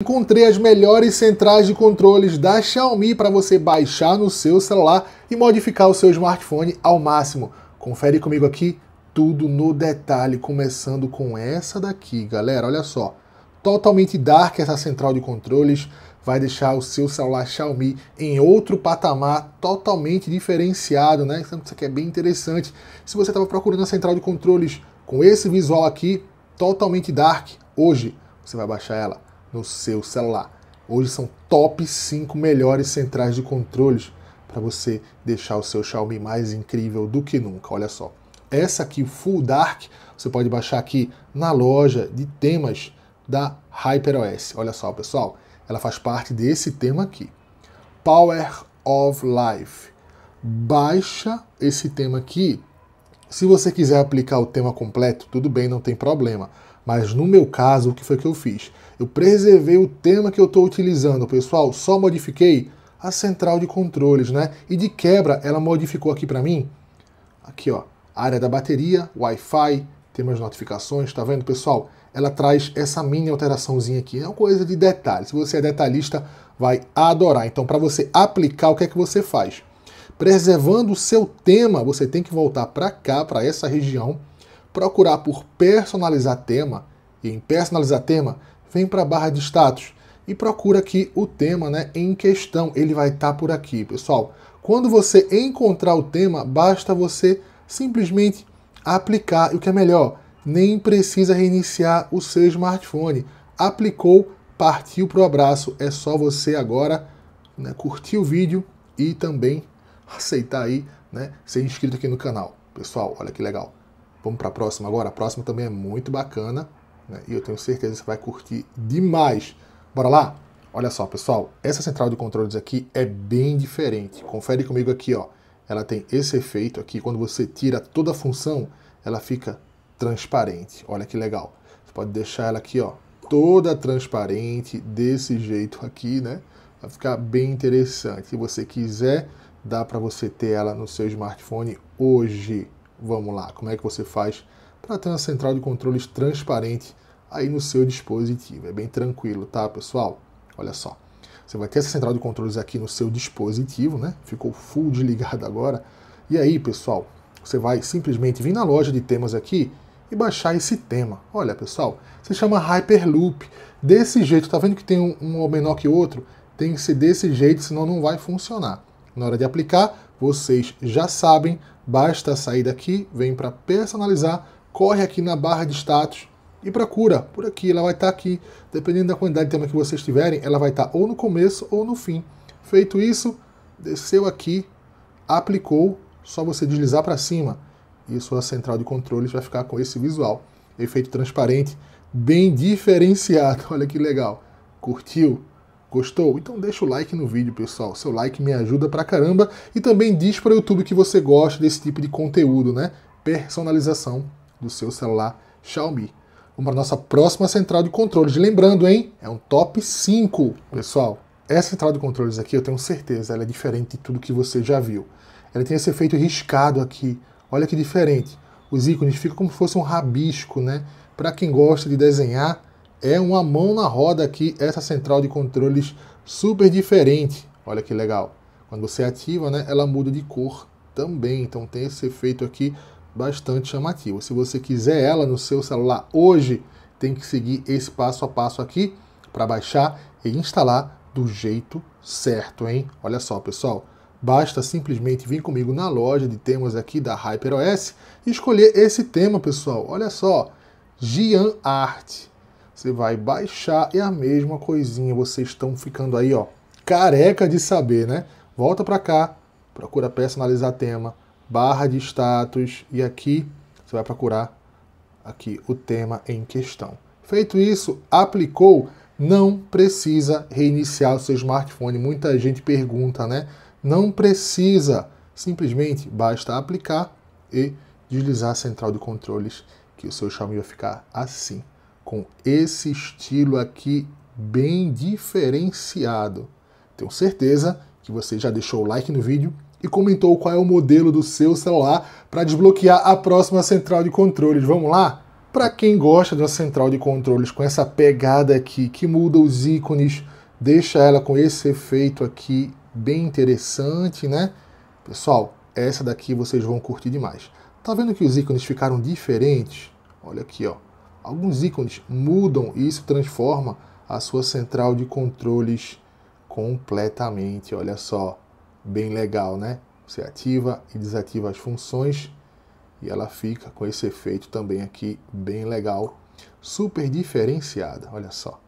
Encontrei as melhores centrais de controles da Xiaomi para você baixar no seu celular e modificar o seu smartphone ao máximo. Confere comigo aqui tudo no detalhe, começando com essa daqui, galera. Olha só, totalmente dark essa central de controles, vai deixar o seu celular Xiaomi em outro patamar totalmente diferenciado, né? Então, isso aqui é bem interessante. Se você estava procurando a central de controles com esse visual aqui, totalmente dark, hoje você vai baixar ela no seu celular. Hoje são top 5 melhores centrais de controles para você deixar o seu Xiaomi mais incrível do que nunca. Olha só. Essa aqui, Full Dark, você pode baixar aqui na loja de temas da HyperOS. Olha só, pessoal, ela faz parte desse tema aqui. Power of Life. Baixa esse tema aqui. Se você quiser aplicar o tema completo, tudo bem, não tem problema mas no meu caso, o que foi que eu fiz? Eu preservei o tema que eu estou utilizando, pessoal, só modifiquei a central de controles, né? E de quebra, ela modificou aqui para mim, aqui ó, área da bateria, Wi-Fi, temas as notificações, tá vendo, pessoal? Ela traz essa mini alteraçãozinha aqui, é uma coisa de detalhe. Se você é detalhista, vai adorar. Então, para você aplicar, o que é que você faz? Preservando o seu tema, você tem que voltar para cá, para essa região, procurar por personalizar tema, e em personalizar tema, vem para a barra de status e procura aqui o tema né, em questão, ele vai estar tá por aqui, pessoal. Quando você encontrar o tema, basta você simplesmente aplicar, e o que é melhor, nem precisa reiniciar o seu smartphone. Aplicou, partiu para o abraço, é só você agora né, curtir o vídeo e também aceitar aí, né, ser inscrito aqui no canal. Pessoal, olha que legal. Vamos para a próxima agora. A próxima também é muito bacana né? e eu tenho certeza que você vai curtir demais. Bora lá? Olha só, pessoal, essa central de controles aqui é bem diferente. Confere comigo aqui, ó. Ela tem esse efeito aqui. Quando você tira toda a função, ela fica transparente. Olha que legal. Você pode deixar ela aqui, ó, toda transparente, desse jeito aqui, né? Vai ficar bem interessante. Se você quiser, dá para você ter ela no seu smartphone hoje. Vamos lá, como é que você faz para ter uma central de controles transparente aí no seu dispositivo? É bem tranquilo, tá, pessoal? Olha só. Você vai ter essa central de controles aqui no seu dispositivo, né? Ficou full desligado agora. E aí, pessoal, você vai simplesmente vir na loja de temas aqui e baixar esse tema. Olha, pessoal, se chama Hyperloop. Desse jeito, tá vendo que tem um, um menor que o outro? Tem que ser desse jeito, senão não vai funcionar. Na hora de aplicar, vocês já sabem, basta sair daqui, vem para personalizar, corre aqui na barra de status e procura por aqui, ela vai estar tá aqui. Dependendo da quantidade de tema que vocês tiverem, ela vai estar tá ou no começo ou no fim. Feito isso, desceu aqui, aplicou, só você deslizar para cima e sua central de controles vai ficar com esse visual. Efeito transparente, bem diferenciado, olha que legal. Curtiu? Gostou? Então deixa o like no vídeo, pessoal. Seu like me ajuda pra caramba e também diz para o YouTube que você gosta desse tipo de conteúdo, né? Personalização do seu celular Xiaomi. Vamos para nossa próxima central de controles. Lembrando, hein? É um top 5, pessoal. Essa central de controles aqui, eu tenho certeza, ela é diferente de tudo que você já viu. Ela tem esse efeito riscado aqui. Olha que diferente. Os ícones ficam como se fosse um rabisco, né? Para quem gosta de desenhar, é uma mão na roda aqui, essa central de controles super diferente. Olha que legal. Quando você ativa, né, ela muda de cor também, então tem esse efeito aqui bastante chamativo. Se você quiser ela no seu celular hoje, tem que seguir esse passo a passo aqui para baixar e instalar do jeito certo, hein? Olha só, pessoal. Basta simplesmente vir comigo na loja de temas aqui da HyperOS e escolher esse tema, pessoal. Olha só, Gian Art. Você vai baixar e é a mesma coisinha. Vocês estão ficando aí, ó, careca de saber, né? Volta para cá, procura personalizar tema, barra de status e aqui você vai procurar aqui o tema em questão. Feito isso, aplicou, não precisa reiniciar o seu smartphone. Muita gente pergunta, né? Não precisa. Simplesmente basta aplicar e deslizar a central de controles que o seu Xiaomi vai ficar assim com esse estilo aqui bem diferenciado. Tenho certeza que você já deixou o like no vídeo e comentou qual é o modelo do seu celular para desbloquear a próxima central de controles. Vamos lá? Para quem gosta de uma central de controles com essa pegada aqui que muda os ícones, deixa ela com esse efeito aqui bem interessante, né? Pessoal, essa daqui vocês vão curtir demais. Tá vendo que os ícones ficaram diferentes? Olha aqui, ó alguns ícones mudam e isso transforma a sua central de controles completamente. Olha só, bem legal, né? Você ativa e desativa as funções e ela fica com esse efeito também aqui bem legal, super diferenciada. Olha só.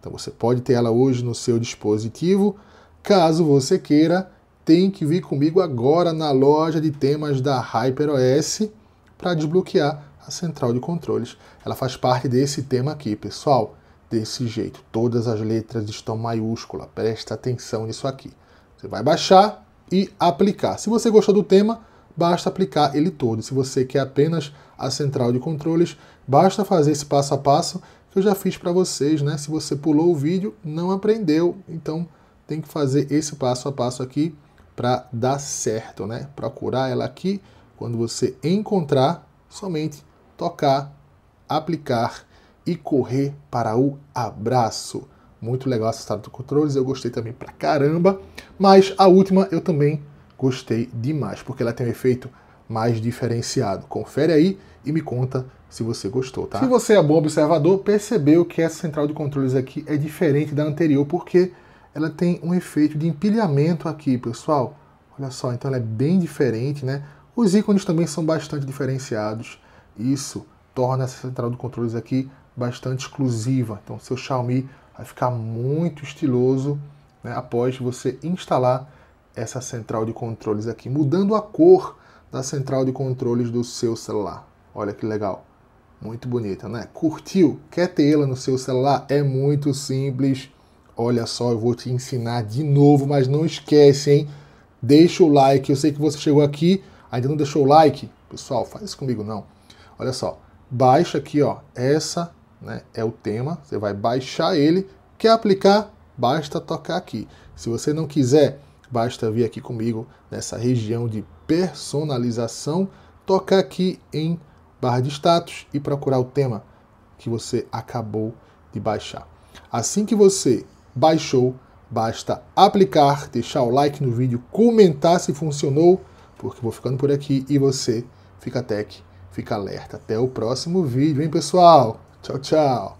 Então você pode ter ela hoje no seu dispositivo. Caso você queira, tem que vir comigo agora na loja de temas da HyperOS para desbloquear a central de controles, ela faz parte desse tema aqui, pessoal. Desse jeito, todas as letras estão maiúscula. Presta atenção nisso aqui. Você vai baixar e aplicar. Se você gostou do tema, basta aplicar ele todo. Se você quer apenas a central de controles, basta fazer esse passo a passo que eu já fiz para vocês, né? Se você pulou o vídeo, não aprendeu, então tem que fazer esse passo a passo aqui para dar certo, né? Procurar ela aqui, quando você encontrar, somente tocar, aplicar e correr para o abraço. Muito legal essa central de controles, eu gostei também pra caramba. Mas a última eu também gostei demais, porque ela tem um efeito mais diferenciado. Confere aí e me conta se você gostou, tá? Se você é bom observador, percebeu que essa central de controles aqui é diferente da anterior, porque ela tem um efeito de empilhamento aqui, pessoal. Olha só, então ela é bem diferente, né? Os ícones também são bastante diferenciados. Isso torna essa central de controles aqui bastante exclusiva. Então, seu Xiaomi vai ficar muito estiloso né, após você instalar essa central de controles aqui, mudando a cor da central de controles do seu celular. Olha que legal, muito bonita, né? Curtiu? Quer tê-la no seu celular? É muito simples. Olha só, eu vou te ensinar de novo, mas não esquece, hein? Deixa o like. Eu sei que você chegou aqui, ainda não deixou o like. Pessoal, faz isso comigo não Olha só, baixa aqui, ó, essa né, é o tema, você vai baixar ele, quer aplicar, basta tocar aqui. Se você não quiser, basta vir aqui comigo nessa região de personalização, tocar aqui em barra de status e procurar o tema que você acabou de baixar. Assim que você baixou, basta aplicar, deixar o like no vídeo, comentar se funcionou, porque vou ficando por aqui e você fica tech Fica alerta. Até o próximo vídeo, hein, pessoal? Tchau, tchau.